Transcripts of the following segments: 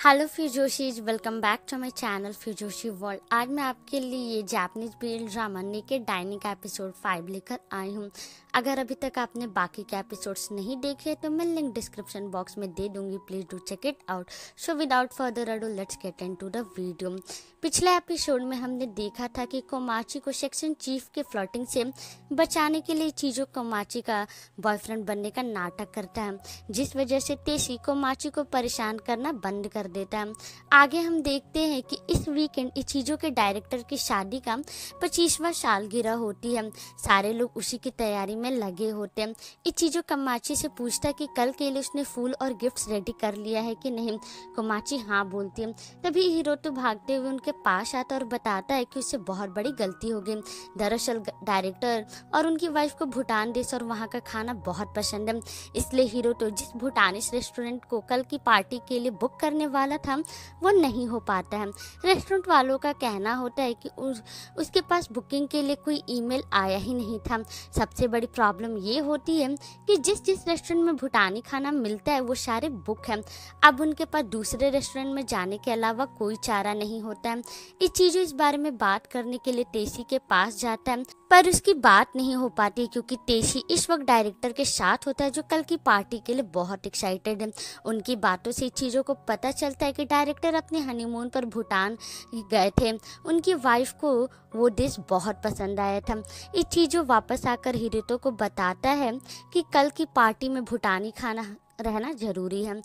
hello फ्यूजोशीज welcome back to my channel फ्यूजोशी world आज मैं आपके लिए ये Japanese BL drama naked dining episode five लेकर आई हूँ अगर अभी तक आपने बाकी के एपिसोड्स नहीं देखे तो मैं लिंक डिस्क्रिप्शन बॉक्स में दे दूंगी please do check it out so without further ado let's get into the video पिछले एपिसोड में हमने देखा था कि कोमाची को सेक्शन चीफ के फ्लोटिंग से बचाने के लिए चीज़ों कोमाची का बॉयफ्रेंड बनने का नाटक करता है जिस वजह से तेसी कोमाची को परेशान करना बंद कर कर देता है आगे हम देखते हैं कि इस वीकेंड इचिजो के डायरेक्टर की शादी का पच्चीसवां सालगिरह होती है सारे लोग उसी की तैयारी में लगे होते हैं इचिजो कमाची से पूछता कि कल के लिए उसने फूल और गिफ्ट्स रेडी कर लिया है कि नहीं कमाची तो हाँ बोलती है तभी हीरो तो भागते हुए उनके पास आता और बताता है कि उससे बहुत बड़ी गलती हो गई दरअसल डायरेक्टर और उनकी वाइफ को भूटान देश और वहाँ का खाना बहुत पसंद है इसलिए हीरो तो जिस भूटानिश रेस्टोरेंट को कल की पार्टी के लिए बुक करने वाला था वो नहीं हो पाता है रेस्टोरेंट वालों का कहना होता है कि उस, उसके पास बुकिंग के लिए कोई ईमेल आया ही नहीं था सबसे बड़ी प्रॉब्लम ये होती है कि जिस जिस रेस्टोरेंट में भूटानी खाना मिलता है वो सारे बुक हैं अब उनके पास दूसरे रेस्टोरेंट में जाने के अलावा कोई चारा नहीं होता है इस चीज़ों इस बारे में बात करने के लिए टेसी के पास जाता है पर उसकी बात नहीं हो पाती क्योंकि तेसी इस वक्त डायरेक्टर के साथ होता है जो कल की पार्टी के लिए बहुत एक्साइटेड है उनकी बातों से चीज़ों को पता चलता है कि डायरेक्टर अपने हनीमून पर भूटान गए थे उनकी वाइफ को वो डिश बहुत पसंद आया था इस चीज़ वापस आकर हिरतों को बताता है कि कल की पार्टी में भूटानी खाना रहना ज़रूरी है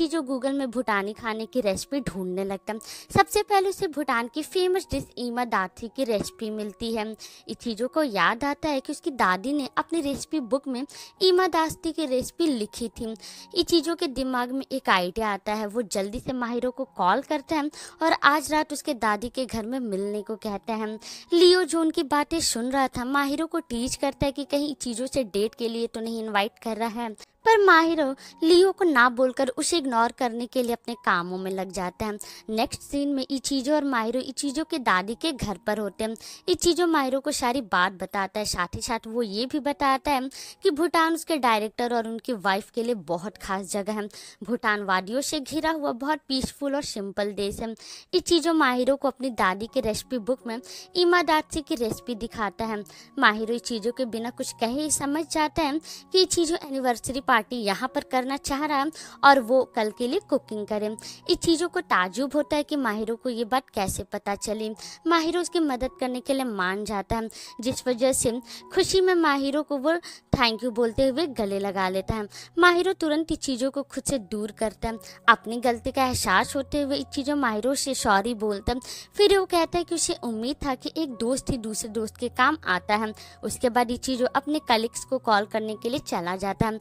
चीज़ों गूगल में भूटानी खाने की रेसिपी ढूंढने लगता है सबसे पहले उसे भूटान की फेमस डिश ईमा दाथी की रेसिपी मिलती है इस चीज़ों को याद आता है कि उसकी दादी ने अपनी रेसिपी बुक में ईमा दास्ती की रेसिपी लिखी थी इस चीज़ों के दिमाग में एक आइडिया आता है वो जल्दी से माहिरों को कॉल करते हैं और आज रात उसके दादी के घर में मिलने को कहते हैं लियो जो उनकी बातें सुन रहा था माहिरों को टीच करता है कि कहीं चीज़ों से डेट के लिए तो नहीं इन्वाइट कर रहा है पर माहिर लियो को ना बोलकर उसे इग्नोर करने के लिए अपने कामों में लग जाते हैं नेक्स्ट सीन में इचीजो और माहिरो इचीजो के दादी के घर पर होते हैं इचीजो माहिरो को सारी बात बताता है साथ ही साथ वो ये भी बताता है कि भूटान उसके डायरेक्टर और उनकी वाइफ के लिए बहुत खास जगह है भूटान वादियों से घिरा हुआ बहुत पीसफुल और सिंपल देश है इचीजो माहिरों को अपनी दादी के रेसिपी बुक में इमादादी की रेसिपी दिखाता है माहिरो चीज़ों के बिना कुछ कहे ही समझ जाता है कि इचीजो एनिवर्सरी पार्टी यहाँ पर करना चाह रहा है और वो कल के लिए कुकिंग करें इस चीज़ों को ताजुब होता है कि माहिरों को ये बात कैसे पता चली माहिरों उसकी मदद करने के लिए मान जाता है जिस वजह से खुशी में माहिरों को वो थैंक यू बोलते हुए गले लगा लेता है माहिरों तुरंत इस चीज़ों को खुद से दूर करता है अपनी गलती का एहसास होते हुए इस चीज़ों माहिरों से सॉरी बोलता है फिर वो कहता है कि उसे उम्मीद था कि एक दोस्त ही दूसरे दोस्त के काम आता है उसके बाद ये चीज़ों अपने कलीग्स को कॉल करने के लिए चला जाता है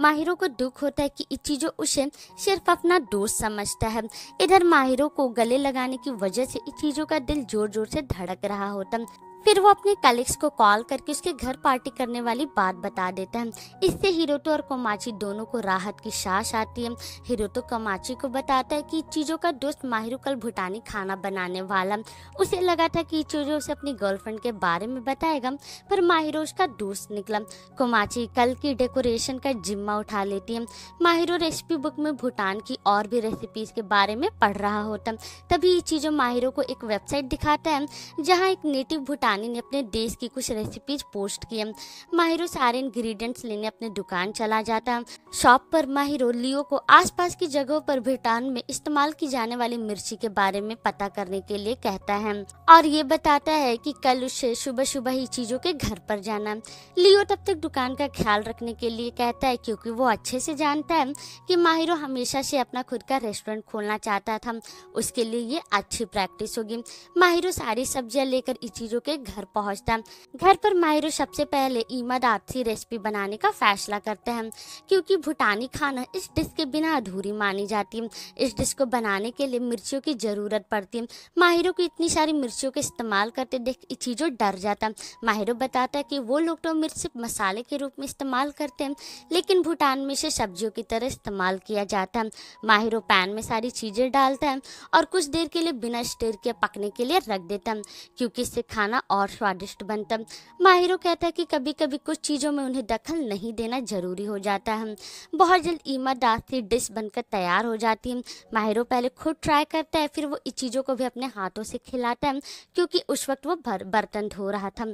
माहिरों को दुख होता है कि इचिजो उसे सिर्फ अपना दोस्त समझता है इधर माहिरों को गले लगाने की वजह से इचिजो का दिल जोर जोर से धड़क रहा होता फिर वो अपने कलिग्स को कॉल करके उसके घर पार्टी करने वाली बात बता देता है इससे हिरोटो और कोमाची दोनों को राहत की सांस आती है हिरोटो कोमाची को बताता है कि चीज़ों का दोस्त माहिरू कल भूटानी खाना बनाने वाला उसे लगा था कि चीज़ों उसे अपनी गर्लफ्रेंड के बारे में बताएगा पर माहिरो उसका दोस्त निकला कोमाची कल की डेकोरेशन का जिम्मा उठा लेती है माहिरो रेसिपी बुक में भूटान की और भी रेसिपीज के बारे में पढ़ रहा होता तभी चीज़ों माहिरो को एक वेबसाइट दिखाता है जहाँ एक नेटिव भूटान रानी ने अपने देश की कुछ रेसिपीज पोस्ट किए माहिरो सारे इंग्रेडिएंट्स लेने अपने दुकान चला जाता शॉप पर माहिरो लियो को आसपास की जगहों पर भूटान में इस्तेमाल की जाने वाली मिर्ची के बारे में पता करने के लिए कहता है और ये बताता है कि कल उसे सुबह सुबह ही चीजों के घर पर जाना लियो तब तक दुकान का ख्याल रखने के लिए कहता है क्योंकि वो अच्छे से जानता है कि माहिरो हमेशा से अपना खुद का रेस्टोरेंट खोलना चाहता था उसके लिए ये अच्छी प्रैक्टिस होगी माहिरो सारी सब्जियां लेकर चीजों के घर पहुंचता घर पर मायरू सबसे पहले ईमादात रेसिपी बनाने का फैसला करते हैं क्योंकि भूटानी खाना इस डिश के बिना अधूरी मानी जाती है इस डिश को बनाने के लिए मिर्चियों की ज़रूरत पड़ती है माहिरों को इतनी सारी मिर्चियों के इस्तेमाल करते देख चीज़ों डर जाता माहिरों बताता है कि वो लोग तो मिर्च सिर्फ मसाले के रूप में इस्तेमाल करते हैं लेकिन भूटान में इसे सब्जियों की तरह इस्तेमाल किया जाता है माहिरों पैन में सारी चीज़ें डालता है और कुछ देर के लिए बिना स्टेर के पकने के लिए रख देता है क्योंकि इससे खाना और स्वादिष्ट बनता माहिरों कहता है कि कभी कभी कुछ चीज़ों में उन्हें दखल नहीं देना ज़रूरी हो जाता है बहुत जल्द ईमा दास्ती डिश बनकर तैयार हो जाती है माहिरों पहले खुद ट्राई करता है फिर वो इस चीज़ों को भी अपने हाथों से खिलाता है क्योंकि उस वक्त वो भर बर्तन धो रहा था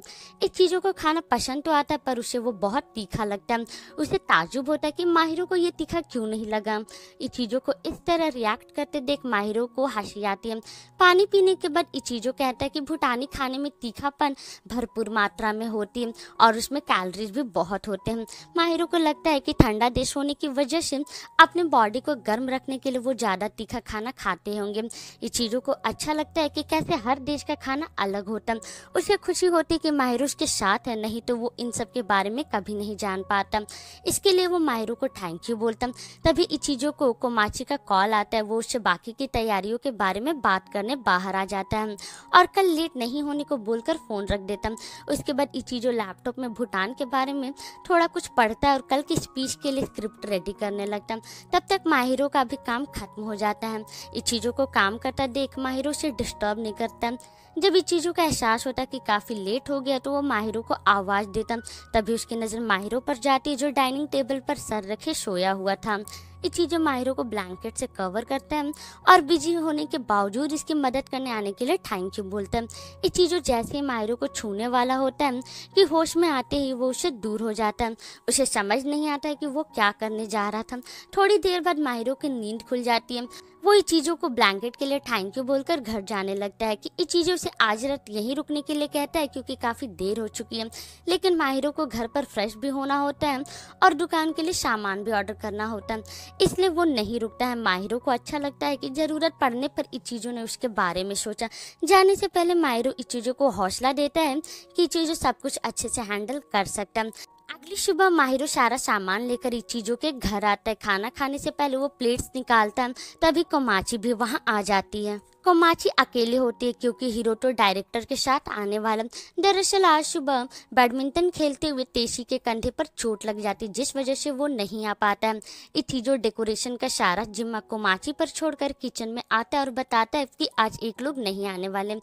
इस चीज़ों को खाना पसंद तो आता है पर उसे वो बहुत तीखा लगता है उसे ताजुब होता है कि माहिरों को ये तीखा क्यों नहीं लगा इस चीज़ों को इस तरह रिएक्ट करते देख माहिरों को हंसी आती है पानी पीने के बाद इस चीज़ों कहता है कि भूटानी खाने में तीखा मीठापन भरपूर मात्रा में होती है और उसमें कैलोरीज भी बहुत होते हैं माहिरों को लगता है कि ठंडा देश होने की वजह से अपने बॉडी को गर्म रखने के लिए वो ज़्यादा तीखा खाना खाते होंगे ये चीज़ों को अच्छा लगता है कि कैसे हर देश का खाना अलग होता है उसे खुशी होती कि माहिर उसके साथ है नहीं तो वो इन सब के बारे में कभी नहीं जान पाता इसके लिए वो माहिरों को थैंक यू बोलता तभी चीजों को कोमाची का कॉल आता है वो उससे बाकी की तैयारियों के बारे में बात करने बाहर आ जाता है और कल लेट नहीं होने को बोलकर कर फ़ोन रख देता उसके बाद इचीजो लैपटॉप में भूटान के बारे में थोड़ा कुछ पढ़ता है और कल की स्पीच के लिए स्क्रिप्ट रेडी करने लगता तब तक माहिरों का भी काम खत्म हो जाता है इस चीज़ों को काम करता देख माहिरों से डिस्टर्ब नहीं करता जब इस चीज़ों का एहसास होता कि काफ़ी लेट हो गया तो वो माहिरों को आवाज़ देता तभी उसकी नज़र माहिरों पर जाती जो डाइनिंग टेबल पर सर रखे सोया हुआ था इस चीज़ माहिरों को ब्लैंकेट से कवर करते हैं और बिजी होने के बावजूद इसकी मदद करने आने के लिए थैंक यू बोलते हैं ये चीज़ों जैसे ही माहिरों को छूने वाला होता है कि होश में आते ही वो उसे दूर हो जाता है उसे समझ नहीं आता है कि वो क्या करने जा रहा था थोड़ी देर बाद माहिरों की नींद खुल जाती है वो इन चीज़ों को ब्लैंकेट के लिए थैंक यू बोलकर घर जाने लगता है कि इन चीज़ों से आज रात यहीं रुकने के लिए कहता है क्योंकि काफ़ी देर हो चुकी है लेकिन माहिरों को घर पर फ्रेश भी होना होता है और दुकान के लिए सामान भी ऑर्डर करना होता है इसलिए वो नहीं रुकता है माहिरों को अच्छा लगता है कि ज़रूरत पड़ने पर इन चीज़ों ने उसके बारे में सोचा जाने से पहले माहिरों इन चीज़ों को हौसला देता है कि चीज़ों सब कुछ अच्छे से हैंडल कर सकता है अगली सुबह माहिर सारा सामान लेकर चीजों के घर आता है खाना खाने से पहले वो प्लेट्स निकालता है तभी कोमाची भी वहाँ आ जाती है कोमाची अकेले होती है क्योंकि हिरोटो तो डायरेक्टर के साथ आने वाला दरअसल आज सुबह बैडमिंटन खेलते हुए तेशी के कंधे पर चोट लग जाती जिस वजह से वो नहीं आ पाता है जो डेकोरेशन का सारा जिम्मा कोमाची पर छोड़कर किचन में आता है और बताता है कि आज एक लोग नहीं आने वाले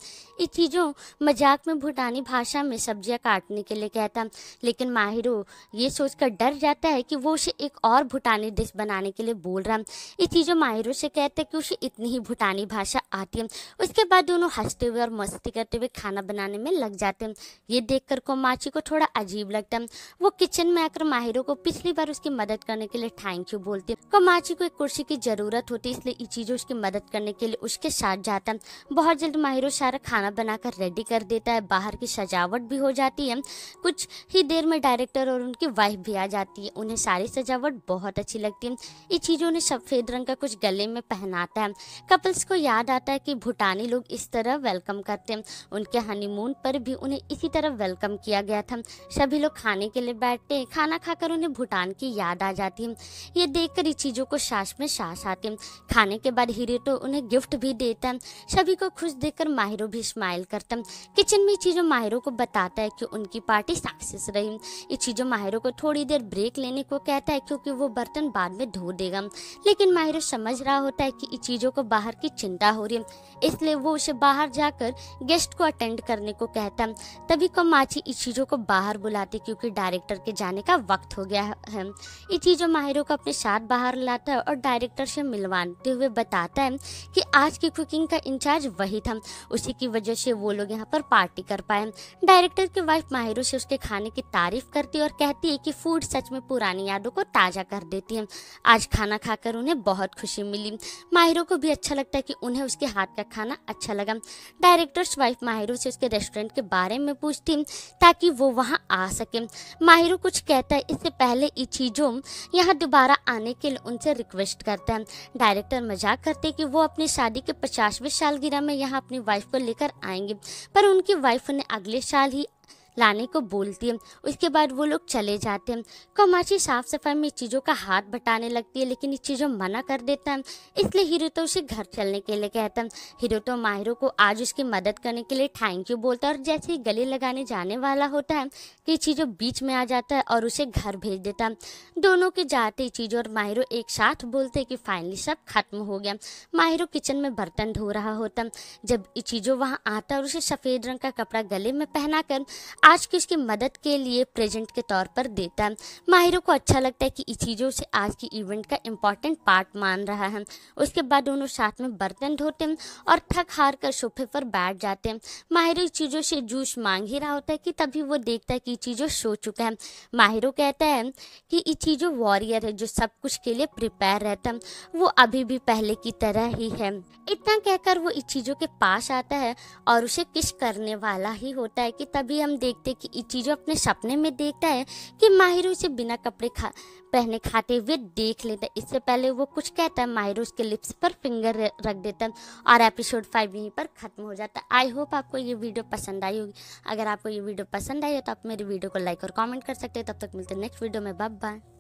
इथीजो मजाक में भूटानी भाषा में सब्ज़ियाँ काटने के लिए कहता लेकिन माहिरो ये सोचकर डर जाता है कि वो उसे एक और भूटानी डिश बनाने के लिए बोल रहा इथिजो माहिरो से कहता है कि उसे इतनी ही भूटानी भाषा आ आती है उसके बाद दोनों हंसते हुए और मस्ती करते हुए खाना बनाने में लग जाते हैं ये देख कर कोमाची को थोड़ा अजीब लगता है वो किचन में आकर माहिरों को पिछली बार उसकी मदद करने के लिए थैंक यू बोलती है कोमाची को एक कुर्सी की जरूरत होती है इसलिए इचीजो उसकी मदद करने के लिए उसके साथ जाता है बहुत जल्द माहिरों सारा खाना बनाकर रेडी कर देता है बाहर की सजावट भी हो जाती है कुछ ही देर में डायरेक्टर और उनकी वाइफ भी आ जाती है उन्हें सारी सजावट बहुत अच्छी लगती है चीजों ने सफेद रंग का कुछ गले में पहनाता है कपल्स को याद आता है है कि भूटानी लोग इस तरह वेलकम करते हैं उनके हनीमून पर भी उन्हें इसी तरह वेलकम किया गया था सभी लोग खाने के लिए बैठते हैं खाना खाकर उन्हें भूटान की याद आ जाती है ये देख कर चीज़ों को सास में सास आती है खाने के बाद हीरेटो तो उन्हें गिफ्ट भी देता है सभी को खुश देखकर माहिरो भी स्माइल करता है किचन में चीज़ों माहिरों को बताता है कि उनकी पार्टी सक्सेस रही ये चीज़ों माहिरों को थोड़ी देर ब्रेक लेने को कहता है क्योंकि वो बर्तन बाद में धो देगा लेकिन माहिरों समझ रहा होता है कि इन चीज़ों को बाहर की चिंता हो रही है इसलिए वो उसे बाहर जाकर गेस्ट को अटेंड करने को कहता तभी कोमाची चीज़ों को बाहर बुलाती क्योंकि डायरेक्टर के जाने का वक्त हो गया है इस चीज़ों माहिरों को अपने साथ बाहर लाता है और डायरेक्टर से मिलवाते हुए बताता है कि आज की कुकिंग का इंचार्ज वही था उसी की वजह से वो लोग यहाँ पर पार्टी कर पाए डायरेक्टर की वाइफ माहिरों से उसके खाने की तारीफ करती और कहती है कि फूड सच में पुरानी यादों को ताज़ा कर देती है आज खाना खाकर उन्हें बहुत खुशी मिली माहिरों को भी अच्छा लगता है कि उन्हें उसके हाथ का खाना अच्छा लगा डायरेक्टर्स वाइफ माहिरू से उसके रेस्टोरेंट के बारे में पूछती ताकि वो वहाँ आ सके माहिरू कुछ कहता है इससे पहले इचिजो यहाँ दोबारा आने के लिए उनसे रिक्वेस्ट करता है डायरेक्टर मजाक करते कि वो अपनी शादी के पचासवें सालगिरह में यहाँ अपनी वाइफ को लेकर आएंगे पर उनकी वाइफ ने अगले साल ही लाने को बोलती है उसके बाद वो लोग चले जाते हैं कमाची साफ सफाई में चीज़ों का हाथ बटाने लगती है लेकिन ये चीज़ों मना कर देता है इसलिए हीरो तो उसे घर चलने के लिए कहता है हीरो तो माहिरो को आज उसकी मदद करने के लिए थैंक यू बोलता है और जैसे ही गले लगाने जाने वाला होता है कि चीज़ों बीच में आ जाता है और उसे घर भेज देता है दोनों के जाते चीज़ों और माहिरो एक साथ बोलते हैं कि फाइनली सब खत्म हो गया माहिरो किचन में बर्तन धो रहा होता जब चीज़ों वहाँ आता और उसे सफ़ेद रंग का कपड़ा गले में पहना कर आज की उसकी मदद के लिए प्रेजेंट के तौर पर देता है माहिरों को अच्छा लगता है कि इस चीज़ों से आज की इवेंट का इम्पॉर्टेंट पार्ट मान रहा है उसके बाद दोनों साथ में बर्तन धोते हैं और थक हार कर सोफे पर बैठ जाते हैं माहिरों इस चीज़ों से जूस मांग ही रहा होता है कि तभी वो देखता है कि चीज़ों सो चुका है माहिरों कहता है कि ये चीज़ों वॉरियर है जो सब कुछ के लिए प्रिपेयर रहता है वो अभी भी पहले की तरह ही है इतना कहकर वो इस चीज़ों के पास आता है और उसे किस करने वाला ही होता है कि तभी हम देख देखते कि इचिरो अपने सपने में देखता है कि माहिर उसे बिना कपड़े खा पहने खाते हुए देख लेता इससे पहले वो कुछ कहता है माहिर उसके लिप्स पर फिंगर रख देता और एपिसोड फाइव यहीं पर ख़त्म हो जाता है आई होप आपको ये वीडियो पसंद आई होगी अगर आपको ये वीडियो पसंद आई है तो आप मेरी वीडियो को लाइक और कॉमेंट कर सकते हैं तब तक मिलते हैं नेक्स्ट वीडियो में बाय